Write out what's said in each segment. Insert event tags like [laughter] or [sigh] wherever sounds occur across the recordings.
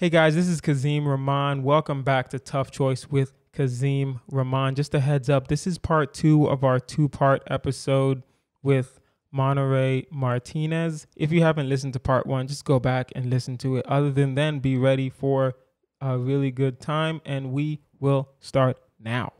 Hey guys, this is Kazim Rahman. Welcome back to Tough Choice with Kazim Rahman. Just a heads up, this is part two of our two part episode with Monterey Martinez. If you haven't listened to part one, just go back and listen to it. Other than then, be ready for a really good time, and we will start now.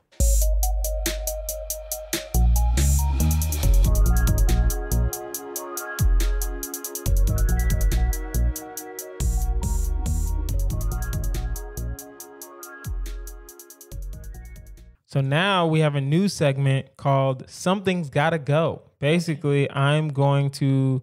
So now we have a new segment called Something's Gotta Go. Basically, I'm going to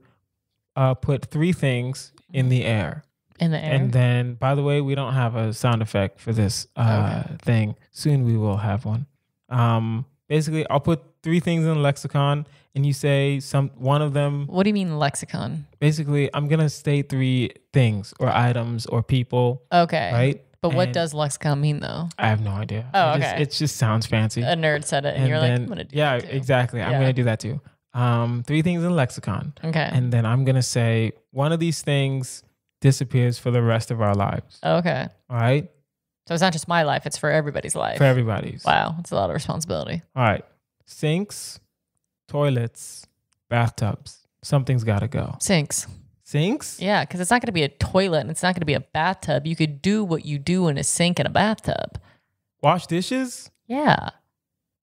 uh, put three things in the air. In the air. And then, by the way, we don't have a sound effect for this uh, okay. thing. Soon we will have one. Um, basically, I'll put three things in lexicon and you say some one of them what do you mean lexicon basically i'm gonna state three things or items or people okay right but what does lexicon mean though? I have no idea. Oh, okay. Just, it just sounds fancy. A nerd said it, and, and you're then, like, I'm gonna do yeah, that. Too. Exactly. Yeah, exactly. I'm gonna do that too. Um, three things in lexicon. Okay. And then I'm gonna say one of these things disappears for the rest of our lives. Oh, okay. All right. So it's not just my life; it's for everybody's life. For everybody's. Wow, it's a lot of responsibility. All right. Sinks, toilets, bathtubs. Something's got to go. Sinks. Sinks? Yeah, because it's not going to be a toilet and it's not going to be a bathtub. You could do what you do in a sink and a bathtub. Wash dishes? Yeah.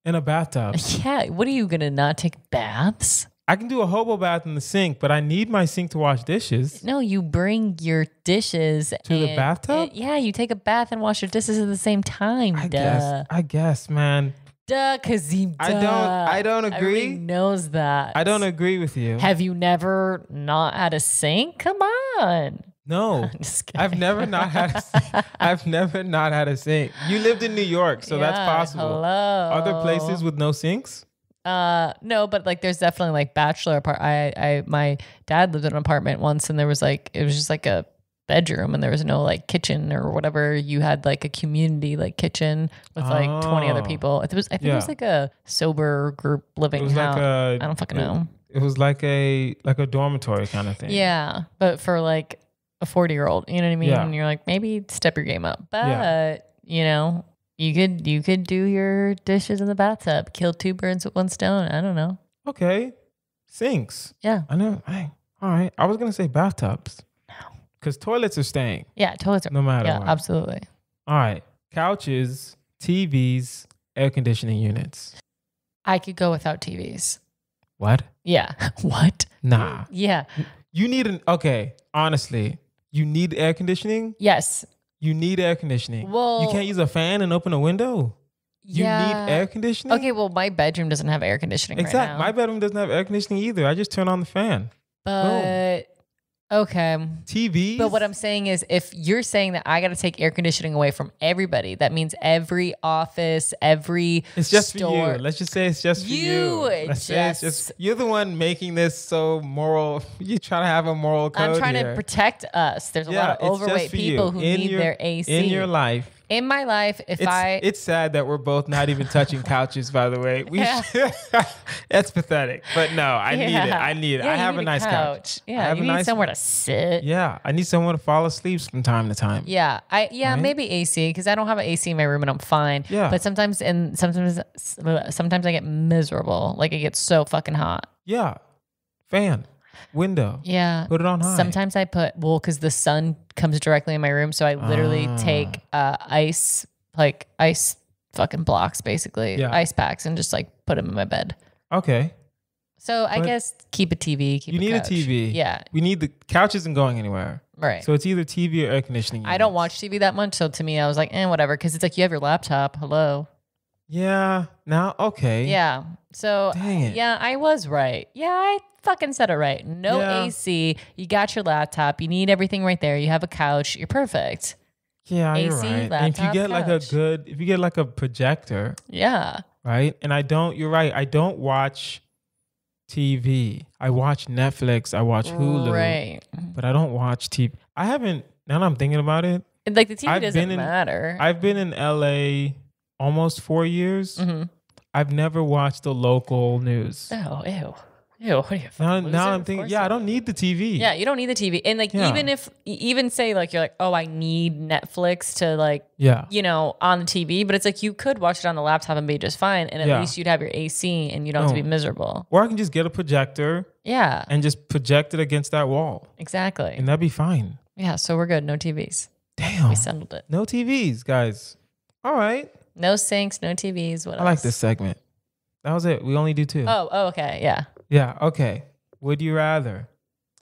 In a bathtub. [laughs] Yeah. What are you going to not take baths? I can do a hobo bath in the sink, but I need my sink to wash dishes. No, you bring your dishes to the bathtub. yeah, you take a bath and wash your dishes at the same time. I duh. guess. I guess, man. Duh, Kazim. Duh. I don't. I don't agree. Everybody knows that. I don't agree with you. Have you never not had a sink? Come on. No, [laughs] I've never not had. A sink. [laughs] I've never not had a sink. You lived in New York, so yeah, that's possible. Hello. Other places with no sinks. Uh, no, but like there's definitely like bachelor apart. I, I, my dad lived in an apartment once, and there was like it was just like a bedroom and there was no like kitchen or whatever. You had like a community like kitchen with like oh. 20 other oh. people. It was I think yeah. it was like a sober group living It house. Like a, I don't fucking it, know. It was like a like a dormitory kind of thing. Yeah, but for like a 40 year old, you know what I mean? Yeah. And you're like maybe step your game up. But, yeah. you know, you could you could do your dishes in the bathtub, kill two birds with one stone. I don't know. Okay. Sinks. Yeah. I know. Hey, all right. I was gonna say bathtubs because toilets are staying. Yeah, toilets are. No matter. Yeah, what. absolutely. All right, couches, TVs, air conditioning units. I could go without TVs. What? Yeah. [laughs] what? Nah. Yeah. You need an okay. Honestly, you need air conditioning. Yes. You need air conditioning. Well, you can't use a fan and open a window. You yeah. need air conditioning. Okay, well, my bedroom doesn't have air conditioning. Exactly, right my bedroom doesn't have air conditioning either. I just turn on the fan. But Boom. Okay. TV. But what I'm saying is, if you're saying that I got to take air conditioning away from everybody, that means every office, every it's just store. for you. Let's just say it's just you. For you. Let's say it's just you're the one making this so moral. [laughs] You trying to have a moral code. I'm trying here. to protect us. There's a yeah, lot of overweight people you. who in need your, their AC in your life in my life, if it's, I, it's sad that we're both not even touching [laughs] couches. By the way, we yeah. should, [laughs] that's pathetic. But no, I yeah. need it. I need it. Yeah, I have a nice couch. couch. Yeah, I have you a need nice somewhere couch. to sit. Yeah, I need somewhere to fall asleep from time to time. Yeah, I yeah right? maybe AC because I don't have an AC in my room and I'm fine. Yeah, but sometimes and sometimes sometimes I get miserable. Like it gets so fucking hot. Yeah, fan window. Yeah. Put it on high. Sometimes I put well because the sun comes directly in my room, so I literally ah. take uh, ice like ice fucking blocks basically, yeah. ice packs, and just like put them in my bed. Okay. So but I guess keep a TV. Keep you a need couch. a TV. Yeah. We need the couch isn't going anywhere. Right. So it's either TV or air conditioning. Units. I don't watch TV that much, so to me, I was like, eh, whatever, because it's like you have your laptop. Hello. Yeah. Now, okay. Yeah. So, yeah, I was right. Yeah, I fucking said it right. No yeah. AC. You got your laptop. You need everything right there. You have a couch. You're perfect. Yeah, AC, you're right. Laptop, and if you get couch. like a good, if you get like a projector. Yeah. Right. And I don't, you're right. I don't watch TV. I watch Netflix. I watch Hulu. Right. But I don't watch TV. I haven't, now that I'm thinking about it. like the TV I've doesn't in, matter. I've been in LA almost four years, mm-hmm. I've never watched the local news. Oh, ew. Ew, what are you? Now, now I'm thinking, yeah, I don't need the TV. Yeah, you don't need the TV. And like, yeah. even if, even say like, you're like, oh, I need Netflix to like, yeah, you know, on the TV. But it's like you could watch it on the laptop and be just fine. And at yeah. least you'd have your AC and you don't no. have to be miserable. Or I can just get a projector. Yeah. And just project it against that wall. Exactly. And that'd be fine. Yeah. So we're good. No TVs. Damn. We settled it. No TVs, guys. All right. No sinks, no TVs. What I else? like this segment. That was it. We only do two. Oh, oh, okay. Yeah. Yeah. Okay. Would you rather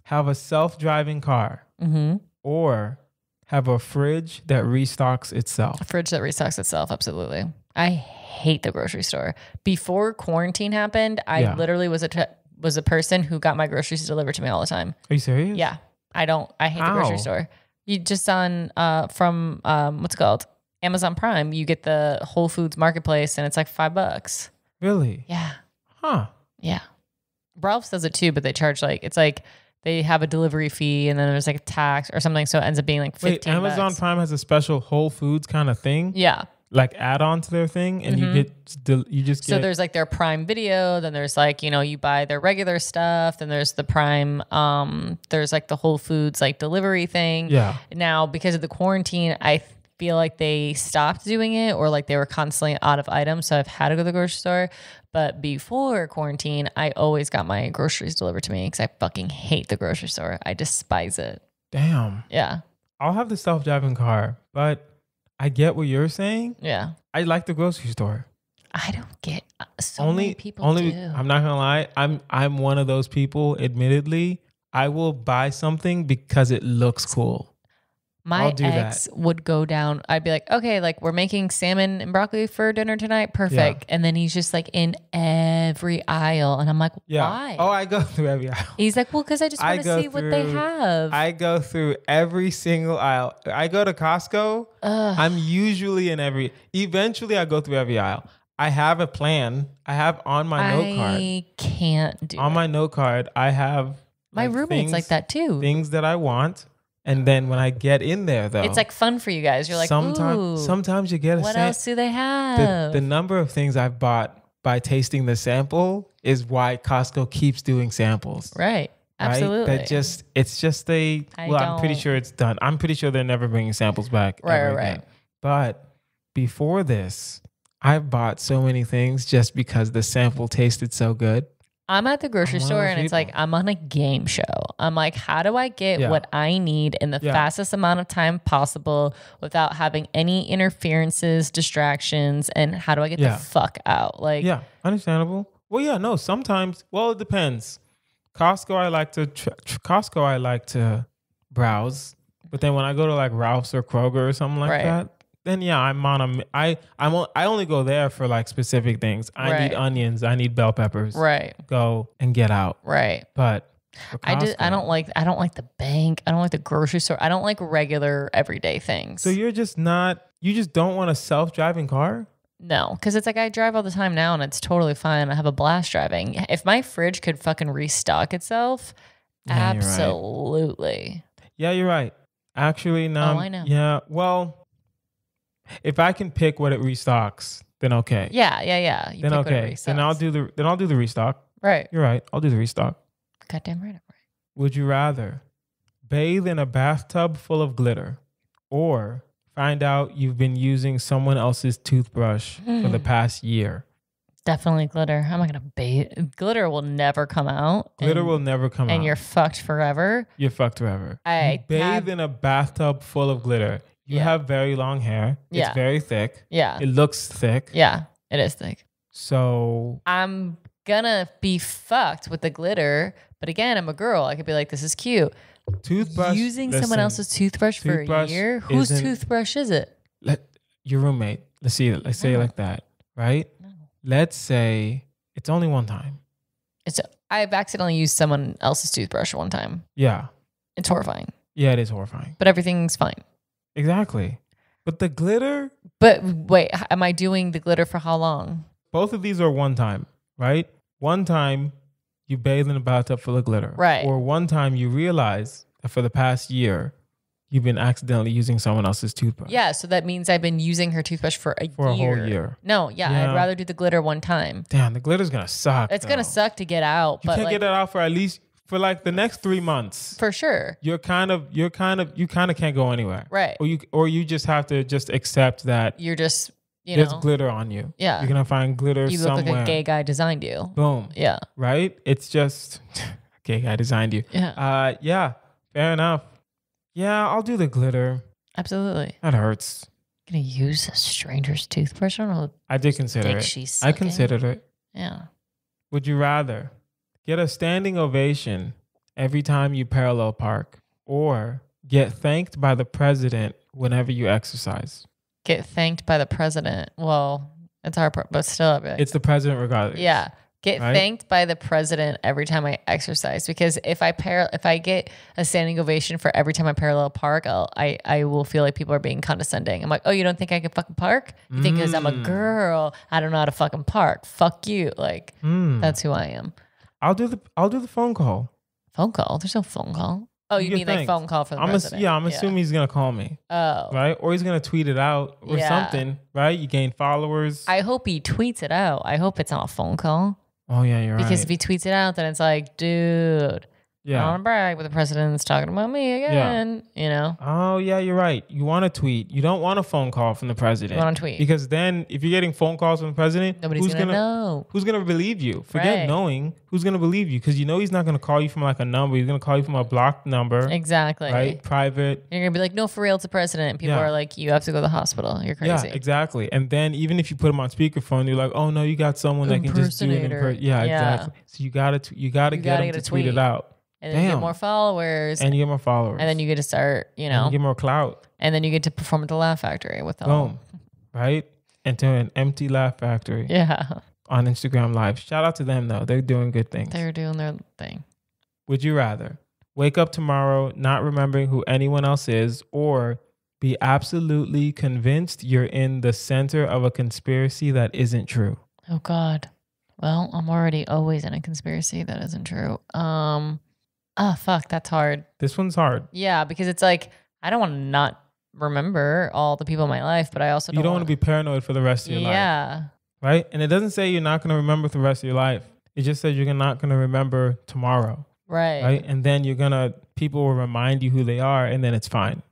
have a self driving car mm-hmm. or have a fridge that restocks itself? A fridge that restocks itself. Absolutely. I hate the grocery store. Before quarantine happened, I yeah. literally was a t- was a person who got my groceries delivered to me all the time. Are you serious? Yeah. I don't. I hate the grocery store. You just on uh from um what's it called Amazon Prime, you get the Whole Foods Marketplace, and it's like five bucks. Really? Yeah. Huh. Yeah. Ralph's does it too, but they charge like it's like they have a delivery fee and then there's like a tax or something, so it ends up being like fifteen. Wait, Amazon bucks. Prime has a special Whole Foods kind of thing. Yeah. Like add on to their thing, and mm-hmm. you get you just get so there's like their Prime Video, then there's like you know you buy their regular stuff, then there's the Prime, um, there's like the Whole Foods like delivery thing. Yeah. Now because of the quarantine, I feel like they stopped doing it or like they were constantly out of items. So I've had to go to the grocery store. But before quarantine, I always got my groceries delivered to me because I fucking hate the grocery store. I despise it. Damn. Yeah. I'll have the self driving car, but I get what you're saying. Yeah. I like the grocery store. I don't get uh, so only, people. Only do. I'm not gonna lie. I'm I'm one of those people. Admittedly, I will buy something because it looks cool. My ex that. would go down. I'd be like, okay, like we're making salmon and broccoli for dinner tonight. Perfect. Yeah. And then he's just like in every aisle. And I'm like, yeah. why? Oh, I go [laughs] through every aisle. He's like, well, because I just want to see through, what they have. I go through every single aisle. I go to Costco. Ugh. I'm usually in every, eventually, I go through every aisle. I have a plan. I have on my I note card. I can't do On my note card, I have. My like, roommate's things, like that too. Things that I want and then when I get in there, though, it's like fun for you guys. You're like, sometimes, sometimes you get a. What else do they have? The, the, number of things I've bought by tasting the sample is why Costco keeps doing samples. Right. Absolutely. Right? That just it's just they. well, don't... I'm pretty sure it's done. I'm pretty sure they're never bringing samples back. Right. Right. Again. But before this, I've bought so many things just because the sample tasted so good I'm at the grocery store and people. it's like I'm on a game show. I'm like, how do I get yeah. what I need in the yeah. fastest amount of time possible without having any interferences, distractions, and how do I get yeah. the fuck out? Like, yeah, understandable. Well, yeah, no, sometimes. Well, it depends. Costco, I like to tr- tr- Costco, I like to browse, but then when I go to like Ralph's or Kroger or something like right. that, then yeah, I'm on a I I'm I only go there for like specific things. I right. need onions. I need bell peppers. Right. Go and get out. Right. But I did. I don't like. I don't like the bank. I don't like the grocery store. I don't like regular everyday things. So you're just not. You just don't want a self driving car. No, because it's like I drive all the time now, and it's totally fine. I have a blast driving. If my fridge could fucking restock itself, yeah, absolutely. You're right. Yeah, you're right. Actually, oh, no. Oh, I know. Yeah. Well. If I can pick what it restocks, then okay. Yeah, yeah, yeah. You then okay. Then I'll do the then I'll do the restock. Right. You're right. I'll do the restock. Goddamn right. I'm right. Would you rather bathe in a bathtub full of glitter or find out you've been using someone else's toothbrush for the [sighs] past year? Definitely glitter. I'm not gonna bathe. Glitter will never come out. Glitter and, will never come and out. And you're fucked forever. You're fucked forever. I you bathe have, in a bathtub full of glitter. You yeah. have very long hair. Yeah. It's very thick. Yeah. It looks thick. Yeah, it is thick. So I'm gonna be fucked with the glitter, but again, I'm a girl. I could be like, this is cute. Toothbrush. Using listen, someone else's toothbrush, toothbrush for a year. Whose toothbrush is it? Let your roommate. Let's see. Let's say it like that, right? No. Let's say it's only one time. It's. A, I've accidentally used someone else's toothbrush one time. Yeah. It's horrifying. Yeah, it is horrifying. But everything's fine. Exactly. But the glitter. But wait, am I doing the glitter for how long? Both of these are one time, right? One time you bathe in a bathtub full of glitter. Right. Or one time you realize that for the past year, you've been accidentally using someone else's toothbrush. Yeah. So that means I've been using her toothbrush for a for year. a whole year. No, yeah, yeah, I'd rather do the glitter one time. Damn, the glitter's gonna suck. It's though. gonna suck to get out. You but can't like, get it out for at least for like the next three months. For sure. You're kind of you're kind of you kind of can't go anywhere. Right. Or you or you just have to just accept that you're just you there's know glitter on you. Yeah. You're gonna find glitter. You look somewhere. like a gay guy designed you. Boom. Yeah. Right? It's just [laughs] gay guy designed you. Yeah. Uh yeah. Fair enough. Yeah, I'll do the glitter. Absolutely. That hurts. Gonna use a stranger's toothbrush. I I did consider it. I considered it. Yeah. Would you rather? Get a standing ovation every time you parallel park, or get thanked by the president whenever you exercise. Get thanked by the president. Well, it's our, but still, like, it's the president regardless. Yeah, get right? thanked by the president every time I exercise because if I par- if I get a standing ovation for every time I parallel park, I'll, I I will feel like people are being condescending. I'm like, oh, you don't think I can fucking park? You mm. think because I'm a mm. girl, I don't know how to fucking park? Fuck you! Like mm. that's who I am. I'll do the I'll do the phone call. Phone call? There's no phone call. Oh, you, you mean like phone call from the I'm yeah, I'm yeah. assuming he's gonna call me. Oh, right, or he's gonna tweet it out or yeah. something. Right, you gain followers. I hope he tweets it out. I hope it's not a phone call. Oh yeah, you're because right. Because if he tweets it out, then it's like, dude, yeah. I want to brag, but the president's talking about me again. Yeah. You know? Oh, yeah, you're right. You want a tweet. You don't want a phone call from the president. You want a tweet. Because then if you're getting phone calls from the president, nobody's who's going to know. Who's going to believe you? Forget right. knowing. Who's going to believe you? Because you know he's not going to call you from like a number. He's going to call you from a blocked number. Exactly. Right? Private. And you're going to be like, no, for real, it's the president. And people yeah. are like, you have to go to the hospital. You're crazy. Yeah, exactly. And then even if you put him on speakerphone, you're like, oh, no, you got someone that can just do it in person. Yeah, yeah, exactly. So you got to you gotta you get gotta him get to tweet it out and then you get more followers, and you get more followers, and then you get to start, you know, you get more clout, and then you get to perform at the Laugh Factory with them. Boom, right? Into an empty Laugh Factory. Yeah. [laughs] On Instagram Live. Shout out to them though; they're doing good things. They're doing their thing. Would you rather wake up tomorrow not remembering who anyone else is, or be absolutely convinced you're in the center of a conspiracy that isn't true? Oh God. Well, I'm already always in a conspiracy that isn't true. Um, Oh fuck, that's hard. This one's hard. Yeah, because it's like I don't want to not remember all the people in my life, but I also don't you don't want to be paranoid for the rest of your yeah. life. Yeah. Right? And it doesn't say you're not going to remember the rest of your life. It just says you're not going to remember tomorrow. Right. Right? And then you're going to people will remind you who they are and then it's fine.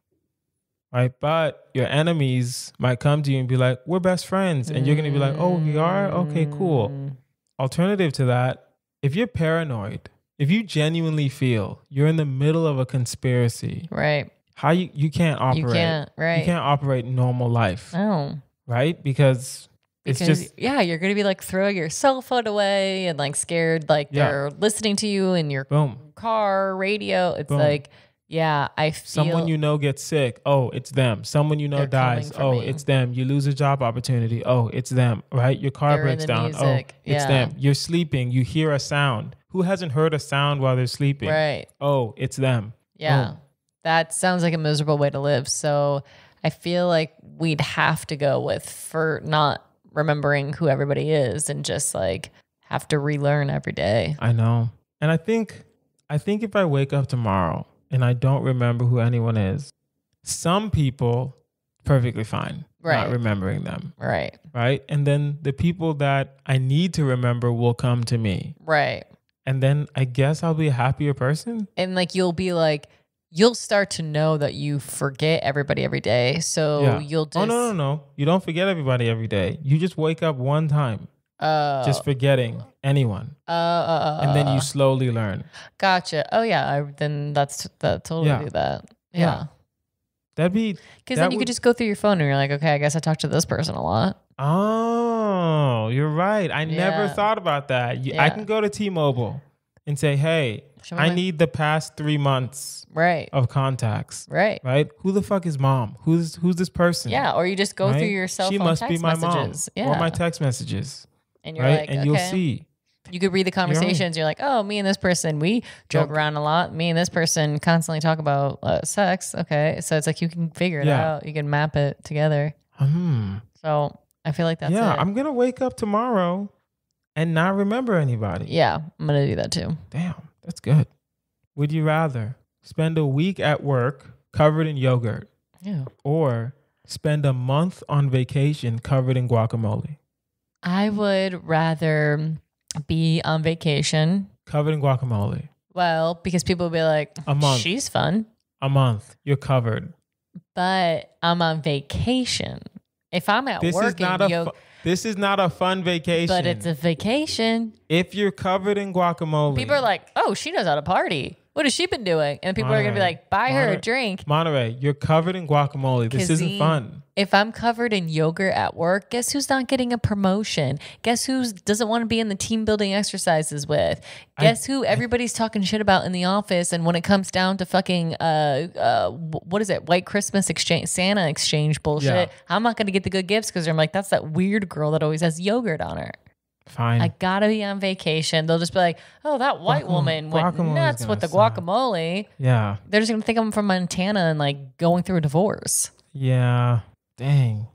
Right? But your enemies might come to you and be like, "We're best friends." And you're going to be like, "Oh, we are? Okay, cool." Mm. Alternative to that, if you're paranoid, if you genuinely feel you're in the middle of a conspiracy, right? How you you can't operate? You can't right? You can't operate normal life. Oh, right? Because it's just yeah, you're gonna be like throwing your cell phone away and like scared like yeah. they're listening to you in your Boom. car radio. It's Boom. like yeah, I feel someone you know gets sick. Oh, it's them. Someone you know dies. Oh, me. it's them. You lose a job opportunity. Oh, it's them. Right? Your car they're breaks down. Oh, music. Oh, it's yeah. them. You're sleeping. You hear a sound who hasn't heard a sound while they're sleeping? Right. Oh, it's them. Yeah. Oh. That sounds like a miserable way to live. So I feel like we'd have to go with for not remembering who everybody is and just like have to relearn every day. I know. And I think I think if I wake up tomorrow and I don't remember who anyone is, some people perfectly fine right. not remembering them. Right. Right? And then the people that I need to remember will come to me. Right and then I guess I'll be a happier person. And like you'll be like you'll start to know that you forget everybody every day. So yeah. you'll just Oh no no no. You don't forget everybody every day. You just wake up one time. Uh, just forgetting anyone. Uh, uh, and then you slowly learn. Gotcha. Oh yeah, I, then that's that totally yeah. do that. Yeah. yeah. That'd be because then you would, could just go through your phone and you're like, okay, I guess I talked to this person a lot. Oh, you're right. I yeah. never thought about that. You, yeah. I can go to T-Mobile and say, "Hey, Show I my... need the past three months right of contacts. Right, right. Who the fuck is mom? Who's who's this person? Yeah, or you just go right? through your cell she phone must text be my messages. mom yeah. or my text messages. And you're right? like, and okay. you'll see. You could read the conversations. You're, right. you're like, oh, me and this person, we joke around a lot. Me and this person constantly talk about uh, sex. Okay, so it's like you can figure it yeah. out. You can map it together. Hmm. So I feel like that's yeah. It. I'm gonna wake up tomorrow and not remember anybody. Yeah, I'm gonna do that too. Damn, that's good. Would you rather spend a week at work covered in yogurt, Yeah. or spend a month on vacation covered in guacamole? I would rather be on vacation covered in guacamole. Well, because people would be like, a month. She's fun. A month. You're covered. But I'm on vacation. If I'm at this work, is not a fu- this is not a fun vacation. but it's a vacation. if you're covered in guacamole, People are like, oh, she knows how to party what has she been doing? And people Monterey, are gonna be like, buy Monterey, her a drink. Monterey, you're covered in guacamole. This isn't fun. If I'm covered in yogurt at work, guess who's not getting a promotion? Guess who doesn't want to be in the team building exercises with? Guess I, who everybody's I, talking shit about in the office? And when it comes down to fucking uh, uh what is it, White Christmas exchange, Santa exchange bullshit, yeah. I'm not gonna get the good gifts because I'm like, that's that weird girl that always has yogurt on her. Fine. I gotta be on vacation. They'll just be like, "Oh, that white woman went nuts with the suck. guacamole." Yeah. They're just gonna think I'm from Montana and like going through a divorce. Yeah. Dang.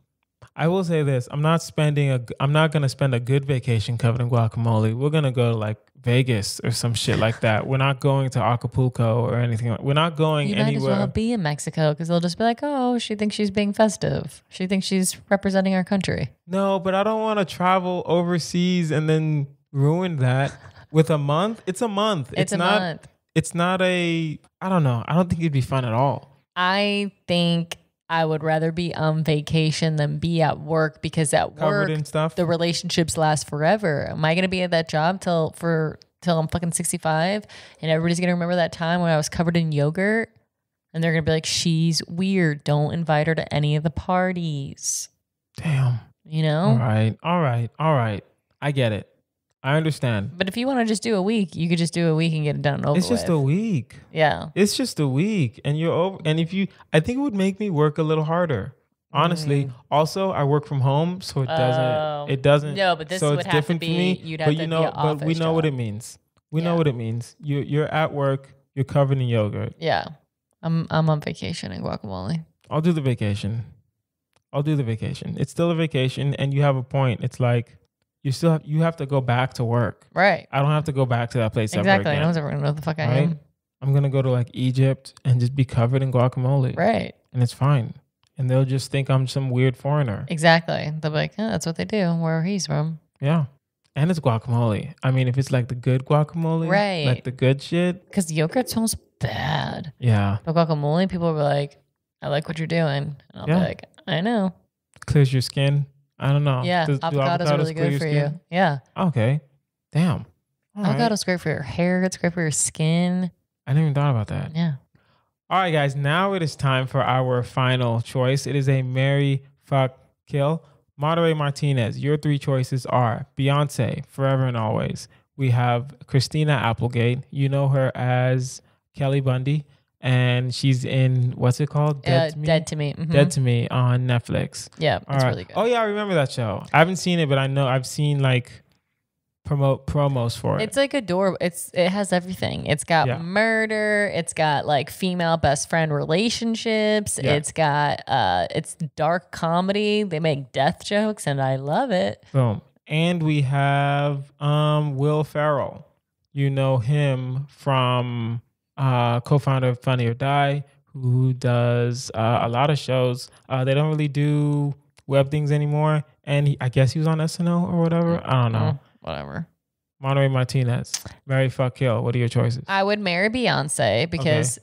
I will say this: I'm not spending a. I'm not gonna spend a good vacation covered in guacamole. We're gonna go to like Vegas or some shit like that. We're not going to Acapulco or anything. we're not going you might anywhere. As well be in Mexico because they'll just be like, "Oh, she thinks she's being festive. She thinks she's representing our country." No, but I don't want to travel overseas and then ruin that with a month. It's a month. It's, it's a not. Month. It's not a. I don't know. I don't think it'd be fun at all. I think I would rather be on vacation than be at work because at Covered work stuff. the relationships last forever. Am I going to be at that job till for till I'm fucking 65 and everybody's going to remember that time when I was covered in yogurt and they're going to be like she's weird. Don't invite her to any of the parties. Damn. You know? All right. All right. All right. I get it. I understand. But if you want to just do a week, you could just do a week and get it done over. It's just with. a week. Yeah. It's just a week, and you're over. And if you, I think it would make me work a little harder. Honestly, mm. also I work from home, so it doesn't. Uh, it doesn't. No, but this so would it's have different to be. You'd have but to you know, be an but we know job. what it means. We yeah. know what it means. You you're at work. You're covered in yogurt. Yeah, I'm I'm on vacation in guacamole. I'll do the vacation. I'll do the vacation. It's still a vacation, and you have a point. It's like you still have you have to go back to work. Right. I don't have to go back to that place exactly. No one's ever gonna know the fuck I right? am. I'm gonna go to like Egypt and just be covered in guacamole. Right. And it's fine. And they'll just think I'm some weird foreigner. Exactly. They'll be like, yeah, that's what they do where he's from. Yeah. And it's guacamole. I mean, if it's like the good guacamole, right? Like the good shit. Because yogurt smells bad. Yeah. But guacamole, people were like, I like what you're doing. And I'll yeah. be like, I know. Clears your skin. I don't know. Yeah, Does, avocado's, avocados really good for you. Yeah. Okay. Damn. All avocado's right. great for your hair. It's great for your skin. I didn't even thought about that. Yeah. All right, guys. Now it is time for our final choice. It is a Mary Fuck Kill. Monterey Martinez, your three choices are Beyonce, Forever and Always. We have Christina Applegate. You know her as Kelly Bundy and she's in what's it called? Dead uh, to Me. Dead to Me. Mm-hmm. Dead to Me on Netflix. Yeah, it's right. really good. Oh yeah, I remember that show. I haven't seen it, but I know I've seen like promote promos for it. It's like adorable. It's it has everything. It's got yeah. murder. It's got like female best friend relationships. Yeah. It's got uh, it's dark comedy. They make death jokes, and I love it. Boom. And we have um Will Ferrell. You know him from uh, co-founder of Funny or Die, who does uh, a lot of shows. Uh, they don't really do web things anymore, and he, I guess he was on SNL or whatever. I don't know. Mm-hmm. Whatever. Monterey Martinez, Mary Fuck Kill. What are your choices? I would marry Beyonce because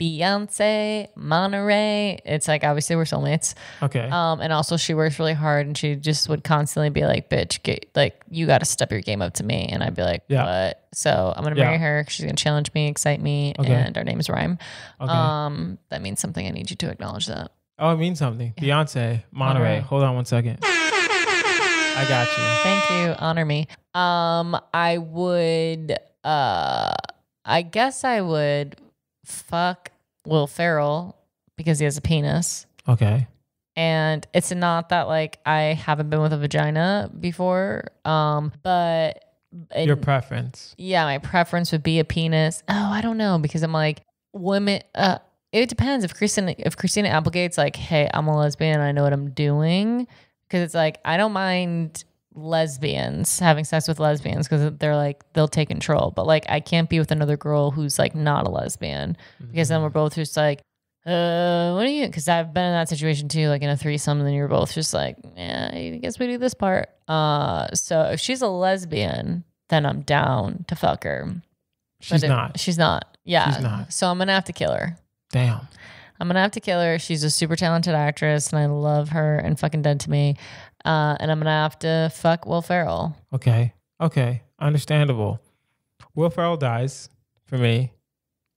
Beyonce, Monterey. It's like obviously we're soulmates. Okay. Um, and also she works really hard, and she just would constantly be like, "Bitch, get, like you got to step your game up to me," and I'd be like, yeah. "What?" So I'm gonna yeah. marry her. She's gonna challenge me, excite me, okay. and our names rhyme. Okay. Um, that means something. I need you to acknowledge that. Oh, it means something. Yeah. Beyonce, Monterey. Hold on one second. I got you. Thank you. Honor me. Um, I would. Uh, I guess I would fuck Will Ferrell because he has a penis. Okay. And it's not that like I haven't been with a vagina before, um, but your preference. Yeah, my preference would be a penis. Oh, I don't know because I'm like women. Uh, it depends if Christina if Christina Applegate's like, hey, I'm a lesbian, I know what I'm doing, because it's like I don't mind lesbians having sex with lesbians because they're like they'll take control but like i can't be with another girl who's like not a lesbian mm-hmm. because then we're mm-hmm. both just like uh what are you because i've been in that situation too like in a threesome and then you're both just like yeah i guess we do this part uh so if she's a lesbian then i'm down to fuck her she's not she's not yeah she's not so i'm gonna have to kill her damn I'm gonna have to kill her. She's a super talented actress, and I love her and fucking dead to me uh, and I'm gonna have to fuck Will Ferrell. Okay, okay, understandable. Will Ferrell dies for me.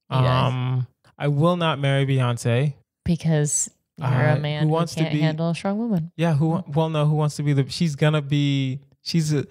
Um, I will not marry Beyonce because you're I, a man who, wants who can't to be, handle a strong woman. Yeah, who? Well, no, who wants to be the? She's gonna be. She's a.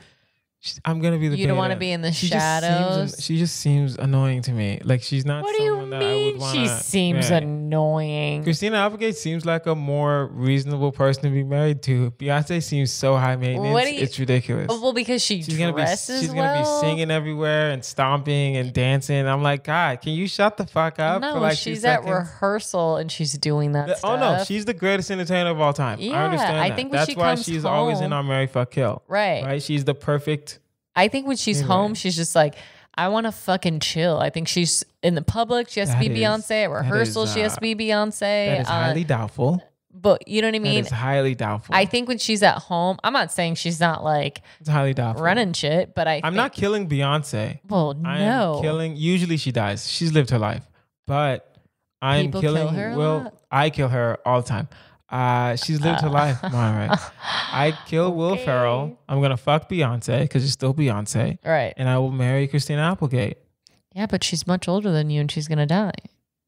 I'm gonna be the. You don't want to be in the she shadows. Just seems, she just seems annoying to me. Like she's not. What do you mean? Wanna, she seems annoying. Christina Applegate seems like a more reasonable person to be married to. Beyonce seems so high maintenance. What you, it's ridiculous. Oh, well, because she she's gonna be she's well. gonna be singing everywhere and stomping and dancing. I'm like, God, can you shut the fuck up? No, like she's at seconds? rehearsal and she's doing that. The, oh no, she's the greatest entertainer of all time. Yeah, I understand. I that. think that's she why she's home, always in our Mary Fuck Kill. Right. Right. She's the perfect I think when she's home, she's just like, I want to fucking chill. I think she's in the public. She has that to be is, Beyonce at rehearsal. Is, uh, she has to be uh, Beyonce. That is uh, highly doubtful. But you know what I mean? It's highly doubtful. I think when she's at home, I'm not saying she's not like it's highly doubtful running shit, but I I'm think, not killing Beyonce. Well, I no, killing. Usually she dies. She's lived her life, but I'm People killing. Kill well, I kill her all the time. Uh, she's lived her life. All ah. right. I [laughs] kill okay. Will Ferrell. I'm gonna fuck Beyonce because she's still Beyonce. Right. And I will marry Christina Applegate. Yeah, but she's much older than you, and she's gonna die.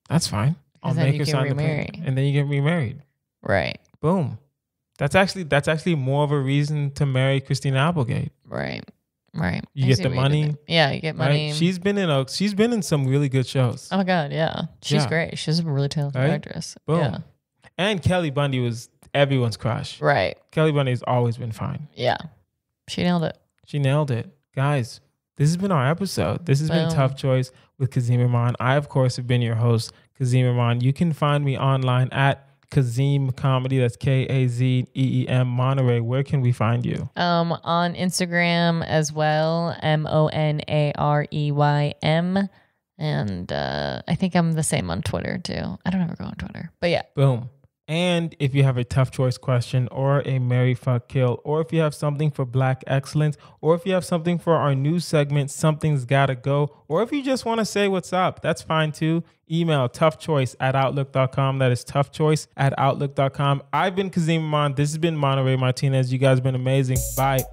That's fine. I'll make her sign remarry. the and then you get remarried. Right. Boom. That's actually that's actually more of a reason to marry Christina Applegate. Right. Right. You I get the money. Yeah, you get money. Right? She's been in a she's been in some really good shows. Oh my god, yeah. She's yeah. great. She's a really talented right? actress. Boom. Yeah. And Kelly Bundy was everyone's crush. Right. Kelly Bundy's always been fine. Yeah. She nailed it. She nailed it. Guys, this has been our episode. This has Boom. been Tough Choice with Kazim Mon. I, of course, have been your host, Kazim Mon. You can find me online at Kazim Comedy. That's K A Z E E M Monterey. Where can we find you? Um, on Instagram as well, M O N A R E Y M. And uh, I think I'm the same on Twitter too. I don't ever go on Twitter, but yeah. Boom. And if you have a tough choice question or a Mary Fuck Kill, or if you have something for Black Excellence, or if you have something for our new segment, Something's Gotta Go, or if you just want to say what's up, that's fine too. Email toughchoice at outlook.com. That is toughchoice at outlook.com. I've been Kazim Mon. This has been Monterey Martinez. You guys been amazing. Bye.